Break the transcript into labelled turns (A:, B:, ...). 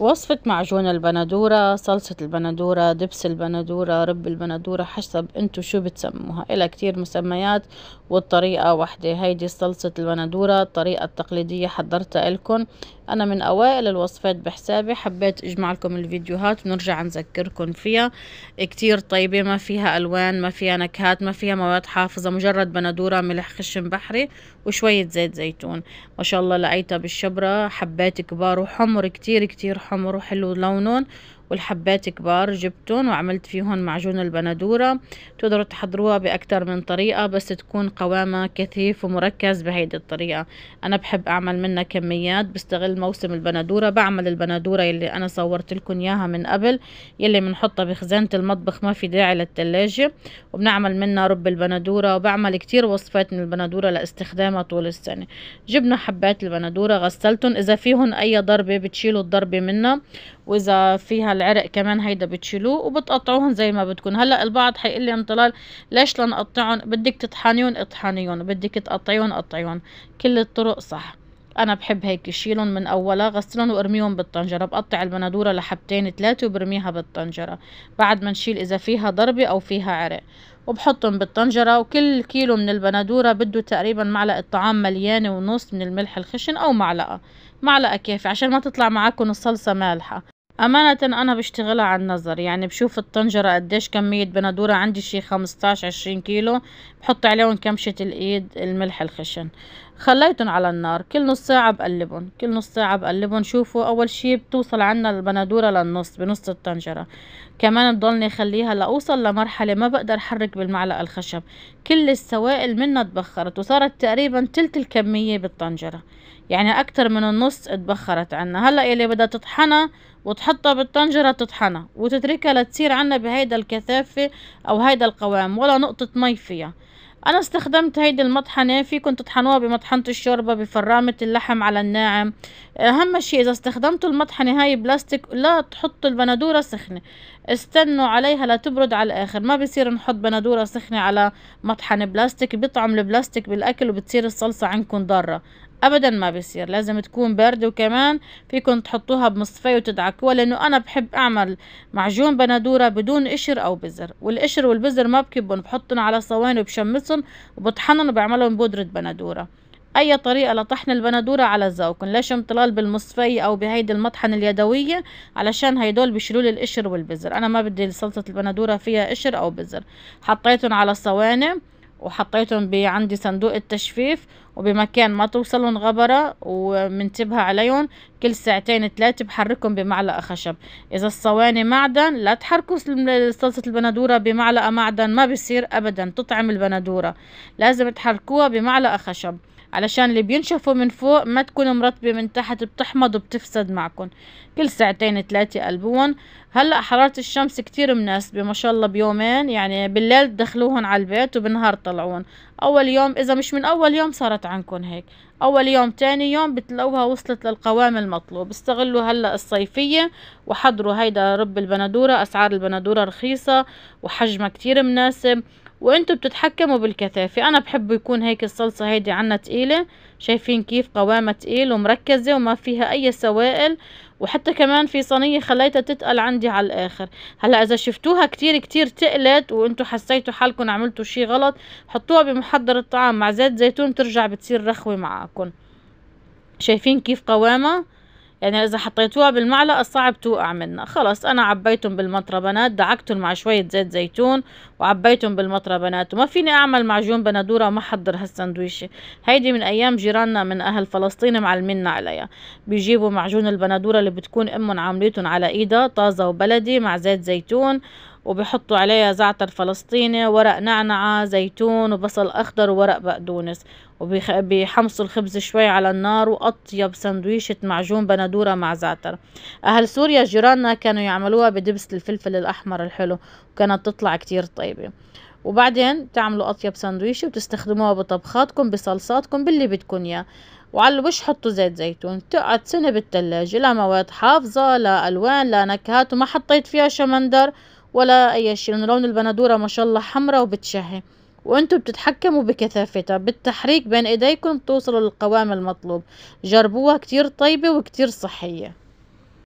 A: وصفة معجون البندورة صلصة البندورة دبس البندورة رب البندورة حسب انتو شو بتسموها إلها كتير مسميات والطريقة واحدة هيدي صلصة البندورة الطريقة التقليدية حضرتها لكم أنا من أوائل الوصفات بحسابي حبيت أجمع لكم الفيديوهات ونرجع نذكركم فيها كتير طيبة ما فيها ألوان ما فيها نكهات ما فيها مواد حافظة مجرد بندورة ملح خشن بحري وشوية زيت زيتون ما شاء الله لقيتها بالشبرة حبيت كبار وحمر كتير كتير حمر وحلو لونهم والحبات كبار جبتهم وعملت فيهم معجون البندورة تقدروا تحضروها بأكتر من طريقة بس تكون قوامها كثيف ومركز بهيدي الطريقة أنا بحب أعمل منها كميات بستغل موسم البندورة بعمل البندورة يلي أنا صورت لكم إياها من قبل يلي بنحطها بخزانة المطبخ ما في داعي للتلاجة وبنعمل منها رب البندورة وبعمل كتير وصفات من البندورة لاستخدامها طول السنة جبنا حبات البندورة غسلتهم إذا فيهم أي ضربة بتشيلوا الضربة منها واذا فيها العرق كمان هيدا بتشيلوه وبتقطعوهم زي ما بدكم هلا البعض حيقول لي ام طلال ليش لنقطعهم بدك تطحنيهم اطحنيهم بدك تقطعيهم قطعيهم كل الطرق صح انا بحب هيك شيلهم من اولها غسلهم وارميهم بالطنجره بقطع البندوره لحبتين ثلاثه وبرميها بالطنجره بعد ما نشيل اذا فيها ضربه او فيها عرق وبحطهم بالطنجرة وكل كيلو من البندورة بده تقريبا معلقة طعام مليانة ونص من الملح الخشن أو معلقة معلقة كافية عشان ما تطلع معاكم الصلصة مالحة أمانة أنا بشتغلها على النظر يعني بشوف الطنجرة قديش كمية بندورة عندي شي خمستاش عشرين كيلو بحط عليهم كمشة الإيد الملح الخشن خليتهم على النار كل نص ساعة بقلبهم كل نص ساعة بقلبهم شوفوا أول شي بتوصل عنا البندورة للنص بنص الطنجرة كمان بضلني أخليها لأوصل لمرحلة ما بقدر أحرك بالمعلقة الخشب كل السوائل منها تبخرت وصارت تقريبا تلت الكمية بالطنجرة يعني أكتر من النص تبخرت عنا هلأ يلي بدها تطحنها وتحطها بالطنجرة تطحنها وتتركها لتصير عنا بهيدا الكثافة أو هيدا القوام ولا نقطة مي فيها أنا استخدمت هيدي المطحنة فيكن تطحنوها بمطحنة الشوربة بفرامة اللحم على الناعم أهم شي إذا استخدمتوا المطحنة هاي بلاستيك لا تحطوا البندورة سخنة استنوا عليها لتبرد على الآخر ما بصير نحط بندورة سخنة على مطحنة بلاستيك بيطعم البلاستيك بالأكل وبتصير الصلصة عندكم ضارة ابدا ما بيصير لازم تكون بارده وكمان فيكم تحطوها بمصفيه وتدعكوها لانه انا بحب اعمل معجون بندوره بدون قشر او بزر والقشر والبزر ما بكبهم بحطهم على صواني وبشمسهم وبطحنهم وبعملهم بودره بندوره اي طريقه لطحن البندوره على ذوقكم ليش امطلال بالمصفي او بهيدي المطحن اليدويه علشان هيدول بيشيلوا لي القشر والبزر انا ما بدي صلصه البندوره فيها قشر او بزر حطيتهم على صواني وحطيتهم بعندي صندوق التجفيف وبمكان ما توصلهم غبرة ومنتبه عليهم كل ساعتين ثلاثة بحركهم بمعلقة خشب إذا الصواني معدن لا تحركوا صلصة البندورة بمعلقة معدن ما بصير أبدا تطعم البندورة لازم تحركوها بمعلقة خشب علشان اللي بينشفوا من فوق ما تكون مرطبة من تحت بتحمض وبتفسد معكن كل ساعتين ثلاثة قلبوهم هلأ حرارة الشمس كتير مناسبة ما شاء الله بيومين يعني بالليل تدخلوهن على البيت وبالنهار طلعون أول يوم إذا مش من أول يوم صارت عنكن هيك أول يوم تاني يوم بتلاقوها وصلت للقوام المطلوب استغلوا هلأ الصيفية وحضروا هيدا رب البندورة أسعار البندورة رخيصة وحجمها كتير مناسب وانتو بتتحكموا بالكثافة انا بحب يكون هيك الصلصة هيدي عنا تقيلة شايفين كيف قوامها تقيل ومركزة وما فيها اي سوائل وحتى كمان في صينية خليتها تتقل عندي على الاخر هلا اذا شفتوها كتير كتير تقلت وانتو حسيتوا حالكم عملتوا شي غلط حطوها بمحضر الطعام مع زيت زيتون بترجع بتصير رخوة معاكم شايفين كيف قوامها يعني إذا حطيتوها بالمعلقة صعب توقع منها خلص أنا عبيتهم بالمطربنات دعكتهم مع شوية زيت زيتون وعبيتهم بالمطربنات وما فيني أعمل معجون بندورة وما حضر هالسندويشة هيدي من أيام جيراننا من أهل فلسطين معلمنا عليها بيجيبوا معجون البندورة اللي بتكون أمهم عاملتهم على إيدها طازة وبلدي مع زيت زيتون وبحطوا عليها زعتر فلسطيني ورق نعنعة زيتون وبصل أخضر وورق بقدونس وبيحمصوا الخبز شوي على النار وأطيب سندويشة معجون بندورة مع زعتر أهل سوريا جيراننا كانوا يعملوها بدبس الفلفل الأحمر الحلو وكانت تطلع كتير طيبة وبعدين تعملوا أطيب سندويشة وتستخدموها بطبخاتكم بصلصاتكم باللي بدكن إياه وعلى الوش حطوا زيت زيتون تقعد سنة بالتلاجة لا مواد حافظة لا ألوان لا نكهات وما حطيت فيها شمندر ولا اي شيء لانه لون البندوره ما شاء الله حمراء وبتشهي وانتوا بتتحكموا بكثافتها بالتحريك بين ايديكم بتوصلوا للقوام المطلوب جربوها كتير طيبة وكتير صحية